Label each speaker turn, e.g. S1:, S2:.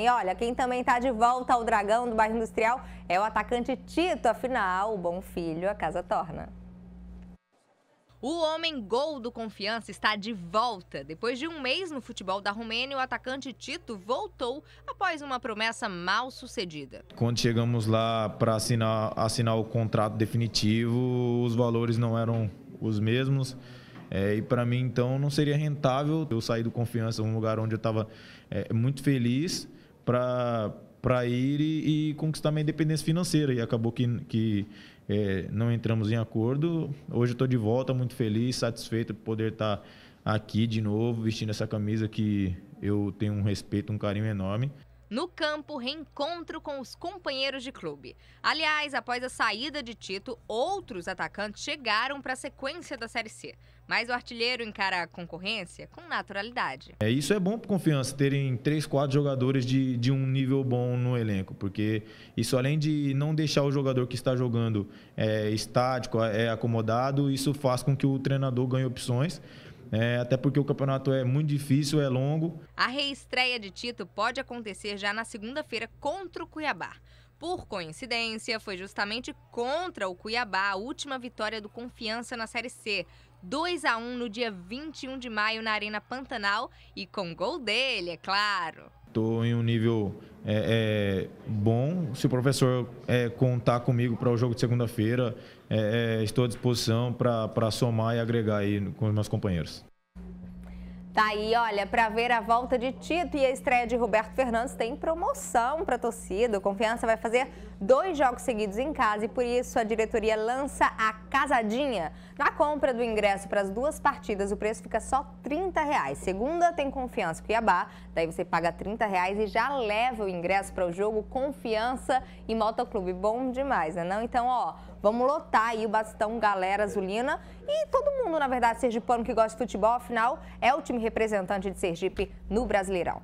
S1: E olha, quem também está de volta ao dragão do bairro industrial é o atacante Tito, afinal, o bom filho a casa torna. O homem gol do Confiança está de volta. Depois de um mês no futebol da Romênia, o atacante Tito voltou após uma promessa mal sucedida.
S2: Quando chegamos lá para assinar, assinar o contrato definitivo, os valores não eram os mesmos. É, e para mim, então, não seria rentável eu sair do Confiança, um lugar onde eu estava é, muito feliz, para ir e, e, conquistar minha independência financeira. E acabou que, que é, não entramos em acordo. Hoje estou de volta, muito feliz, satisfeito por poder estar tá aqui de novo, vestindo essa camisa que eu tenho um respeito, um carinho enorme.
S1: No campo, reencontro com os companheiros de clube. Aliás, após a saída de Tito, outros atacantes chegaram para a sequência da Série C. Mas o artilheiro encara a concorrência com naturalidade.
S2: É, isso é bom para confiança, terem três, quatro jogadores de, de um nível bom no elenco, porque isso além de não deixar o jogador que está jogando é, estático, é acomodado, isso faz com que o treinador ganhe opções é, até porque o campeonato é muito difícil, é longo.
S1: A reestreia de Tito pode acontecer já na segunda-feira contra o Cuiabá. Por coincidência, foi justamente contra o Cuiabá a última vitória do Confiança na Série C. 2 a 1 no dia 21 de maio na Arena Pantanal e com gol dele, é claro.
S2: Estou em um nível é, é, bom. Se o professor é, contar comigo para o jogo de segunda-feira, é, é, estou à disposição para somar e agregar aí com os meus companheiros.
S1: Tá aí, olha, para ver a volta de Tito e a estreia de Roberto Fernandes tem promoção para torcida. O Confiança vai fazer dois jogos seguidos em casa e por isso a diretoria lança a casadinha. Na compra do ingresso para as duas partidas, o preço fica só R$ reais. Segunda tem Confiança Cuiabá, daí você paga R$ reais e já leva o ingresso para o jogo Confiança e Motoclube. Bom demais, né não? Então, ó, vamos lotar aí o bastão galera azulina e todo mundo, na verdade, seja pano que gosta de futebol, afinal, é o time representante de Sergipe no Brasileirão.